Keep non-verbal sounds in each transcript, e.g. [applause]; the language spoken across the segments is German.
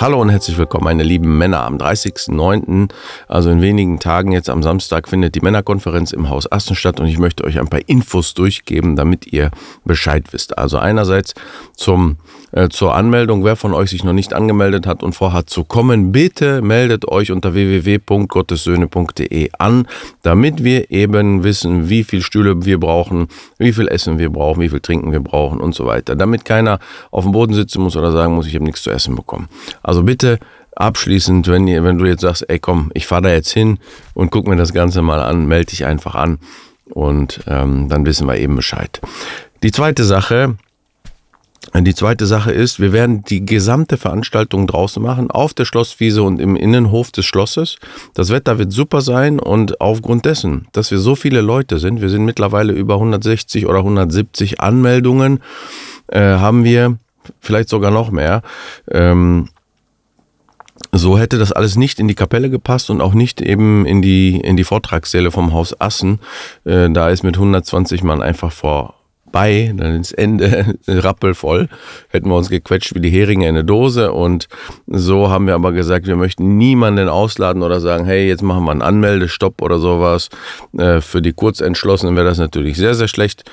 Hallo und herzlich willkommen, meine lieben Männer. Am 30.09., also in wenigen Tagen jetzt am Samstag, findet die Männerkonferenz im Haus Asten statt und ich möchte euch ein paar Infos durchgeben, damit ihr Bescheid wisst. Also einerseits zum äh, zur Anmeldung. Wer von euch sich noch nicht angemeldet hat und vorhat zu kommen, bitte meldet euch unter www.gottessöhne.de an, damit wir eben wissen, wie viel Stühle wir brauchen, wie viel Essen wir brauchen, wie viel Trinken wir brauchen und so weiter. Damit keiner auf dem Boden sitzen muss oder sagen muss, ich habe nichts zu essen bekommen. Also bitte abschließend, wenn, ihr, wenn du jetzt sagst, ey komm, ich fahre da jetzt hin und guck mir das Ganze mal an, melde dich einfach an und ähm, dann wissen wir eben Bescheid. Die zweite Sache, die zweite Sache ist, wir werden die gesamte Veranstaltung draußen machen, auf der Schlosswiese und im Innenhof des Schlosses. Das Wetter wird super sein und aufgrund dessen, dass wir so viele Leute sind, wir sind mittlerweile über 160 oder 170 Anmeldungen, äh, haben wir vielleicht sogar noch mehr. Ähm, so hätte das alles nicht in die Kapelle gepasst und auch nicht eben in die, in die Vortragssäle vom Haus Assen. Äh, da ist mit 120 Mann einfach vor, bei, dann ins Ende, [laughs] rappelvoll. Hätten wir uns gequetscht wie die Heringe in eine Dose. Und so haben wir aber gesagt, wir möchten niemanden ausladen oder sagen, hey, jetzt machen wir einen Anmeldestopp oder sowas. Äh, für die Kurzentschlossenen wäre das natürlich sehr, sehr schlecht.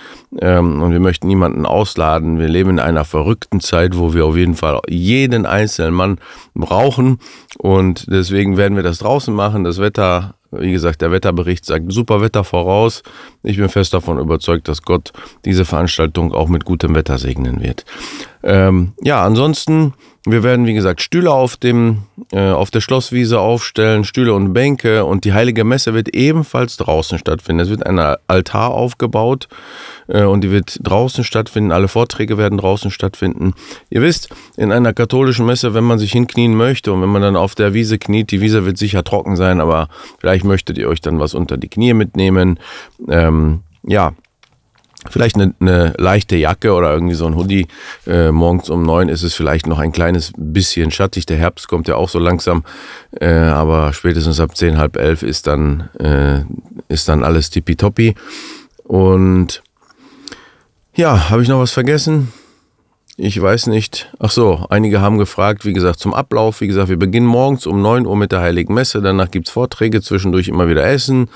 Ähm, und wir möchten niemanden ausladen. Wir leben in einer verrückten Zeit, wo wir auf jeden Fall jeden einzelnen Mann brauchen. Und deswegen werden wir das draußen machen. Das Wetter wie gesagt, der Wetterbericht sagt super Wetter voraus. Ich bin fest davon überzeugt, dass Gott diese Veranstaltung auch mit gutem Wetter segnen wird. Ähm, ja, ansonsten, wir werden, wie gesagt, Stühle auf, dem, äh, auf der Schlosswiese aufstellen, Stühle und Bänke und die Heilige Messe wird ebenfalls draußen stattfinden. Es wird ein Altar aufgebaut äh, und die wird draußen stattfinden. Alle Vorträge werden draußen stattfinden. Ihr wisst, in einer katholischen Messe, wenn man sich hinknien möchte und wenn man dann auf der Wiese kniet, die Wiese wird sicher trocken sein, aber vielleicht möchtet ihr euch dann was unter die Knie mitnehmen. Ähm, ja, Vielleicht eine, eine leichte Jacke oder irgendwie so ein Hoodie. Äh, morgens um neun ist es vielleicht noch ein kleines bisschen schattig. Der Herbst kommt ja auch so langsam, äh, aber spätestens ab zehn, halb elf ist dann, äh, ist dann alles tippitoppi. Und ja, habe ich noch was vergessen? Ich weiß nicht. Ach so, einige haben gefragt, wie gesagt, zum Ablauf. Wie gesagt, wir beginnen morgens um 9 Uhr mit der Heiligen Messe. Danach gibt es Vorträge, zwischendurch immer wieder Essen,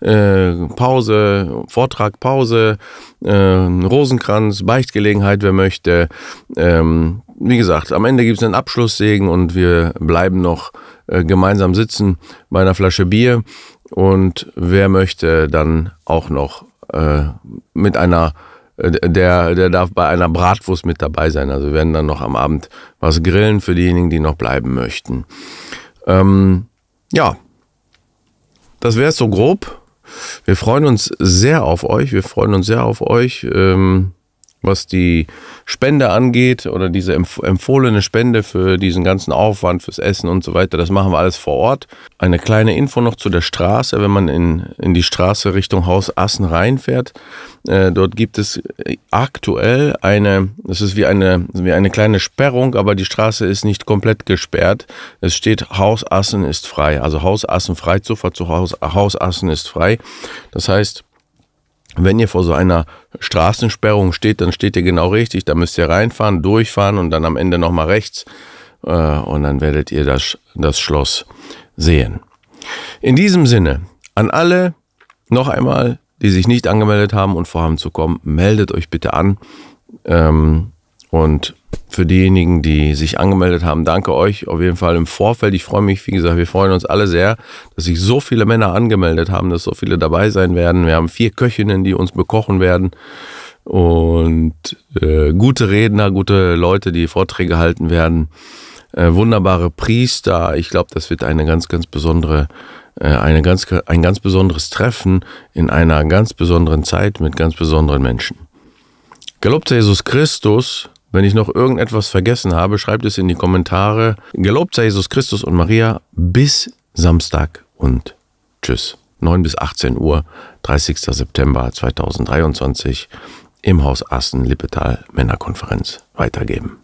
äh, Pause, Vortrag, Pause, äh, Rosenkranz, Beichtgelegenheit, wer möchte. Ähm, wie gesagt, am Ende gibt es einen Abschlusssegen und wir bleiben noch äh, gemeinsam sitzen bei einer Flasche Bier. Und wer möchte, dann auch noch äh, mit einer äh, der, der darf bei einer Bratwurst mit dabei sein. Also wir werden dann noch am Abend was grillen für diejenigen, die noch bleiben möchten. Ähm, ja, das wäre es so grob. Wir freuen uns sehr auf euch. Wir freuen uns sehr auf euch. Ähm, was die Spende angeht oder diese empfohlene Spende für diesen ganzen Aufwand fürs Essen und so weiter, das machen wir alles vor Ort. Eine kleine Info noch zu der Straße, wenn man in, in die Straße Richtung Haus Assen reinfährt, äh, dort gibt es äh, aktuell eine, es ist wie eine, wie eine kleine Sperrung, aber die Straße ist nicht komplett gesperrt. Es steht Hausassen ist frei, also Hausassen Assen Freizuffer zu Haus, Haus ist frei. Das heißt, wenn ihr vor so einer Straßensperrung steht, dann steht ihr genau richtig. Da müsst ihr reinfahren, durchfahren und dann am Ende nochmal rechts. Äh, und dann werdet ihr das, das Schloss sehen. In diesem Sinne, an alle noch einmal, die sich nicht angemeldet haben und vorhaben zu kommen, meldet euch bitte an. Ähm, und für diejenigen, die sich angemeldet haben, danke euch auf jeden Fall im Vorfeld. Ich freue mich, wie gesagt, wir freuen uns alle sehr, dass sich so viele Männer angemeldet haben, dass so viele dabei sein werden. Wir haben vier Köchinnen, die uns bekochen werden und äh, gute Redner, gute Leute, die Vorträge halten werden. Äh, wunderbare Priester. Ich glaube, das wird eine ganz, ganz besondere äh, eine ganz, ein ganz besonderes Treffen in einer ganz besonderen Zeit mit ganz besonderen Menschen. Gelobter Jesus Christus, wenn ich noch irgendetwas vergessen habe, schreibt es in die Kommentare. Gelobt sei Jesus Christus und Maria. Bis Samstag und tschüss. 9 bis 18 Uhr, 30. September 2023 im Haus Assen-Lippetal Männerkonferenz weitergeben.